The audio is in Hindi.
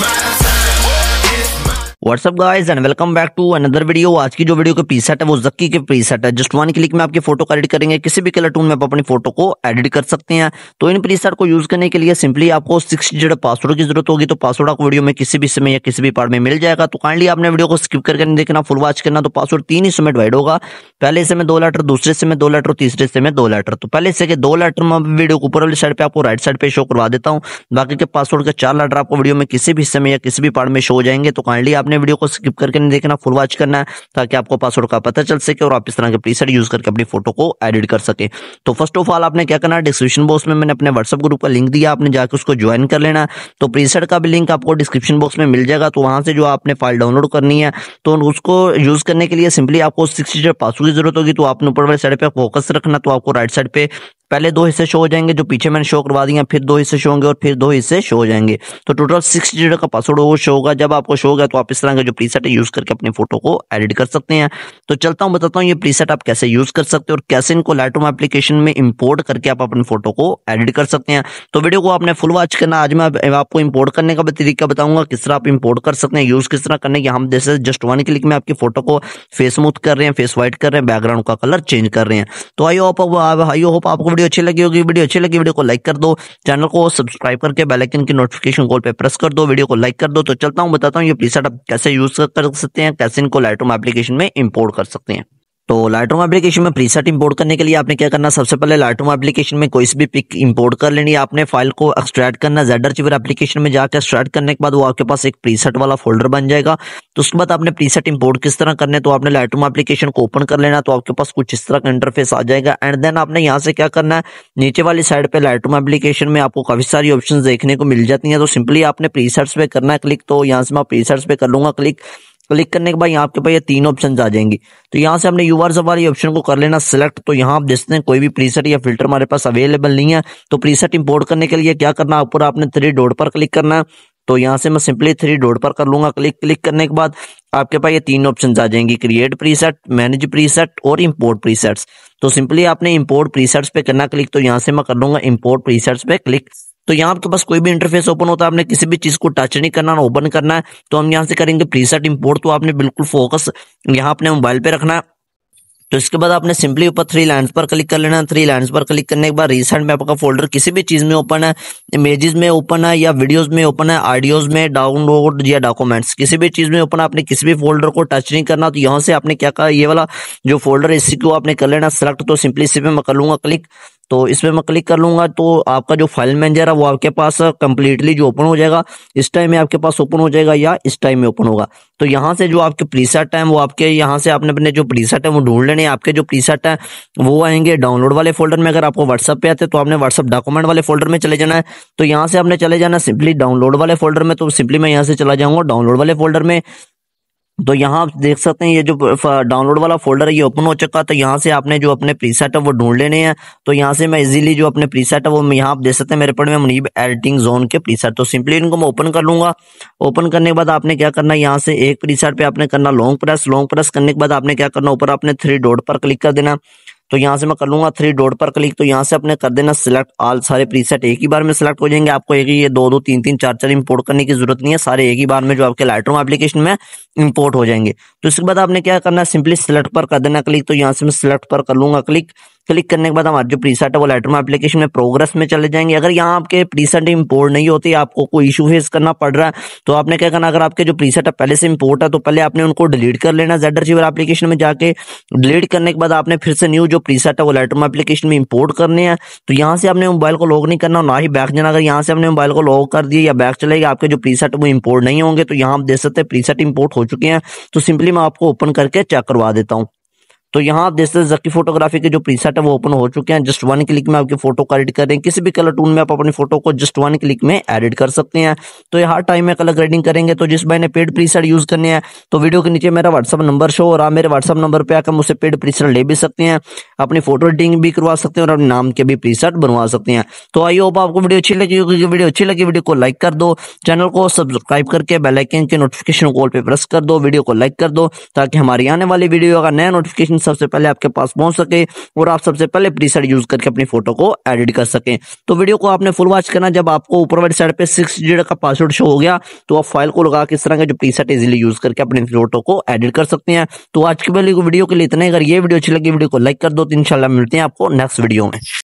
man. What's up guys and welcome back to another video आज की जो वीडियो के सेट है वो जक्की के सेट है जस्ट वन क्लिक में आपकी फोटो का एडिट करेंगे किसी भी कलर टून में आप अपनी फोटो को एडिट कर सकते हैं तो इन सेट को यूज करने के लिए सिंपली आपको सिक्स डिजिट पासवर्ड की जरूरत होगी तो पासवर्ड आपको वीडियो में किसी भी समय या किसी भी पार्ट में मिल जाएगा तो काइंडली आपने वीडियो को स्किप करके नहीं देखना फुल वॉच करना तो पासवर्ड तीन ही में डिवाइड होगा पहले से में दो लेटर दूसरे हिस्से में दो लेटर तीसरे हिस्से में दो लेटर तो पहले हिस्से के दो लेटर में वीडियो को ऊपर वाली साइड पर आपको राइट साइड पर शो करवा देता हूँ बाकी के पासवर्ड के चार लेटर आपको वीडियो में किसी भी हिस्से में या किसी भी पार्ट में शो हो जाएंगे तो काइंडली आपने आपने वीडियो को स्किप करके नहीं देखना फुल वॉच करना है ताकि आपको पासवर्ड का पता चल सके और आप इस तरह के प्रीसेट यूज करके अपनी फोटो को एडिट कर सके तो फर्स्ट ऑफ ऑल आपने क्या करना डिस्क्रिप्शन बॉक्स में मैंने अपने व्हाट्सअप ग्रुप का लिंक दिया आपने जाकर उसको ज्वाइन कर लेना तो प्रीसेट का भी लिंक आपको डिस्क्रिप्शन बॉक्स में मिल जाएगा तो वहां से जो आपने फाइल डाउनलोड करनी है तो उसको यूज करने के लिए सिंपली आपको सिक्स पासवर्ड की जरूरत होगी तो आपने ऊपर वाले साइड पर फोकस रखना तो आपको राइट साइड पे पहले दो हिस्से शो हो जाएंगे जो पीछे मैंने शो करवा दिए फिर दो हिस्से शो होंगे और फिर दो हिस्से शो हो जाएंगे तो टोटल सिक्स डिजिट का पासवर्ड वो शो होगा जब आपको शो होगा तो आप इस तरह का जो प्रीसेट है यूज करके अपनी फोटो को एडिट कर सकते हैं तो चलता हूँ बताता हूँ ये प्रीसेट आप कैसे यूज कर सकते हैं और कैसे इनको लाइटरूम एप्लीकेशन में इम्पोर्ट करके आप अपनी फोटो को एडिट कर सकते हैं तो वीडियो को आपने फुल वॉच करना आज मैं आपको इम्पोर्ट करने का तरीका बताऊंगा किस तरह आप इम्पोर्ट कर सकते हैं यूज किस तरह करने की हम जैसे जस्ट वन क्लिक में आपकी फोटो को फेस स्मूथ कर रहे हैं फेस व्हाइट कर रहे हैं बैकग्राउंड का कलर चेंज कर रहे हैं तो आई होप आई होप आपको वीडियो अच्छी लगी होगी वीडियो अच्छी लगी वीडियो को लाइक कर दो चैनल को सब्सक्राइब करके बेलाइकन की नोटिफिकेशन कॉल पर प्रेस कर दो वीडियो को लाइक कर दो तो चलता हूँ बताता हूँ ये प्रीसेट आप कैसे यूज कर सकते हैं कैसे इनको लाइटरूम एप्लीकेशन में इम्पोर्ट कर सकते हैं तो लाइटरूम एप्लीकेशन में प्रीसेट इंपोर्ट करने के लिए आपने क्या करना सबसे पहले लाइटरूम एप्लीकेशन में कोई भी पिक इंपोर्ट कर लेनी है आपने फाइल को एक्सट्रैक्ट करना जेडर चिवर एप्लीकेशन में जाकर एक्सट्रैक्ट करने के बाद वो आपके पास एक प्रीसेट वाला फोल्डर बन जाएगा तो उसके बाद आपने प्रीसेट इंपोर्ट किस तरह करने तो आपने लाइटरूम एप्लीकेशन को ओपन कर लेना तो आपके पास कुछ इस तरह का इंटरफेस आ जाएगा एंड देन आपने यहाँ से क्या करना है नीचे वाली साइड पर लाइटरूम एप्लीकेशन में आपको काफ़ी सारी ऑप्शन देखने को मिल जाती है तो सिंपली आपने प्रीसेट्स पे करना है क्लिक तो यहाँ से मैं प्रीसेट्स पे कर लूँगा क्लिक क्लिक तो करने के बाद यहाँ आपके पास ये तीन ऑप्शन आ जाएंगे तो यहाँ से हमने यूआर सब ऑप्शन को कर लेना सिलेक्ट तो यहाँ आप देखते हैं कोई भी प्रीसेट या फिल्टर हमारे पास अवेलेबल नहीं है तो प्रीसेट इंपोर्ट करने के लिए क्या करना है पूरा आपने थ्री डोड पर क्लिक करना है तो यहाँ से मैं सिंपली थ्री डोड पर कर लूंगा क्लिक क्लिक करने के बाद आपके पास ये तीन ऑप्शन आ जाएंगी क्रिएट प्रीसेट मैनेज प्रीसेट और इम्पोर्ट प्रीसेट्स तो सिंपली आपने इम्पोर्ट प्रीसेट्स पे करना क्लिक तो यहाँ से मैं कर लूंगा इम्पोर्ट प्रीसेट्स पे क्लिक तो यहाँ आपके पास कोई भी इंटरफेस ओपन होता है आपने किसी भी चीज को टच नहीं करना ओपन करना है तो हम यहाँ से करेंगे प्रीसेट इंपोर्ट तो आपने बिल्कुल फोकस यहाँ अपने मोबाइल पे रखना है तो इसके बाद आपने सिंपली ऊपर थ्री लाइन्स पर क्लिक कर लेना थ्री लाइन्स पर क्लिक करने के बाद रिसेंट में आपका फोल्डर किसी भी चीज में ओपन है इमेजेस में ओपन है या वीडियोस में ओपन है ऑडियोज में डाउनलोड या डॉक्यूमेंट्स किसी भी चीज में ओपन है आपने किसी भी फोल्डर को टच नहीं करना तो यहाँ से आपने क्या कहा ये वाला जो फोल्डर है इसी को आपने कर लेना सेलेक्ट तो सिंपली इसी पे मैं कर लूंगा क्लिक तो इसमें मैं क्लिक कर लूंगा तो आपका जो फाइल मैनेजर है वो आपके पास कंप्लीटली जो ओपन हो जाएगा इस टाइम में आपके पास ओपन हो जाएगा या इस टाइम में ओपन होगा तो यहाँ से जो आपके प्रीसेट है वो आपके यहाँ से आपने अपने जो प्रीसेट है वो ढूंढ लेने आपके जो प्रीसेट है वो आएंगे डाउनलोड वाले फोल्डर में अगर आपको व्हाट्सअप पे आते तो आपने व्हाट्सअप डॉक्यूमेंट वाले फोल्डर में चले जाना है तो यहाँ से आपने चले जाना सिंपली डाउनलोड वाले फोल्डर में तो सिंपली मैं यहाँ से चला जाऊंगा डाउनलोड वाले फोल्डर में तो यहाँ आप देख सकते हैं ये जो डाउनलोड वाला फोल्डर है ये ओपन हो चुका तो यहाँ से आपने जो अपने प्रीसेट है वो ढूंढ लेने हैं तो यहाँ से मैं इजीली जो अपने प्रीसेट है वो यहाँ आप देख सकते हैं मेरे पर में मुनीब एडिटिंग जोन के प्रीसेट तो सिंपली इनको मैं ओपन कर लूंगा ओपन करने के बाद आपने क्या करना है यहाँ से एक प्रीसेट पे आपने करना लॉन्ग प्रेस लॉन्ग प्रेस करने के बाद आपने क्या करना ऊपर आपने थ्री डोड पर क्लिक कर देना तो यहाँ से मैं कर लूंगा थ्री डॉट पर क्लिक तो यहाँ से अपने कर देना सिलेक्ट ऑल सारे प्रीसेट एक ही बार में सिलेक्ट हो जाएंगे आपको एक ही ये दो दो तीन तीन चार चार इंपोर्ट करने की जरूरत नहीं है सारे एक ही बार में जो आपके लाइटरूम एप्लीकेशन में इंपोर्ट हो जाएंगे तो इसके बाद आपने क्या करना है सिंपली सिलेक्ट पर कर देना क्लिक तो यहाँ से मैं सिलेक्ट पर कर लूंगा क्लिक क्लिक करने के बाद हमारे जो प्रीसेट है वो लेटर एप्लीकेशन में प्रोग्रेस में चले जाएंगे अगर यहाँ आपके प्रीसेट इंपोर्ट नहीं होती आपको कोई इशू फेस करना पड़ रहा है तो आपने क्या करना अगर आपके जो प्रीसेट है पहले से इंपोर्ट है तो पहले आपने उनको डिलीट कर लेना जेड रिसीवर एप्लीकेशन में जाके डिलीट करने के बाद आपने फिर से न्यू जो प्रीसेट है वो लेटर एप्लीकेशन में इंपोर्ट करने हैं तो यहाँ से आपने मोबाइल को लॉक नहीं करना ना ही बैक जाना अगर यहाँ से आपने मोबाइल को लॉक कर दिया या बैक चलेगा आपके जो प्रीसेट वो इंपोर्ट नहीं होंगे तो यहाँ आप देख सकते हैं प्रीसेट इंपोर्ट हो चुके हैं तो सिंपली मैं आपको ओपन करके चेक करवा देता हूँ तो यहाँ आप देख सकते हैं जकी फोटोग्राफी के जो प्रीसेट है वो ओपन हो चुके हैं जस्ट वन क्लिक में आपकी फोटो को एडिट कर रहे हैं किसी भी कलर टून में आप अपनी फोटो को जस्ट वन क्लिक में एडिट कर सकते हैं तो हर टाइम में कलर ग्रेडिंग करेंगे तो जिस भाई ने पेड प्रीसेट यूज करने हैं तो वीडियो के नीचे मेरा व्हाट्सअप नंबर शो और रहा मेरे व्हाट्सअप नंबर पर आकर मुझसे पेड प्रीसेट ले भी सकते हैं अपनी फोटो एडिटिंग भी करवा सकते हैं और अपने नाम के भी प्रीसेट बनवा सकते हैं तो आई होप आपको वीडियो अच्छी लगी क्योंकि वीडियो अच्छी लगी वीडियो को लाइक कर दो चैनल को सब्सक्राइब करके बेलाइकन के नोटिफिकेशन कॉल पर प्रेस कर दो वीडियो को लाइक कर दो ताकि हमारी आने वाली वीडियो का नया नोटिफिकेशन सेटिंग सबसे पहले आपके पास पहुंच सके और आप सबसे पहले प्रीसेट यूज करके अपनी फोटो को एडिट कर सकें तो वीडियो को आपने फुल वॉच करना जब आपको ऊपर वाली साइड पे सिक्स डिजिट का पासवर्ड शो हो गया तो आप फाइल को लगा किस तरह का जो प्रीसेट इजिली यूज करके अपनी फोटो को एडिट कर सकते हैं तो आज के वाली वीडियो के लिए इतना ही अगर ये वीडियो अच्छी लगी वीडियो को लाइक कर दो तो इनशाला मिलते हैं आपको नेक्स्ट वीडियो में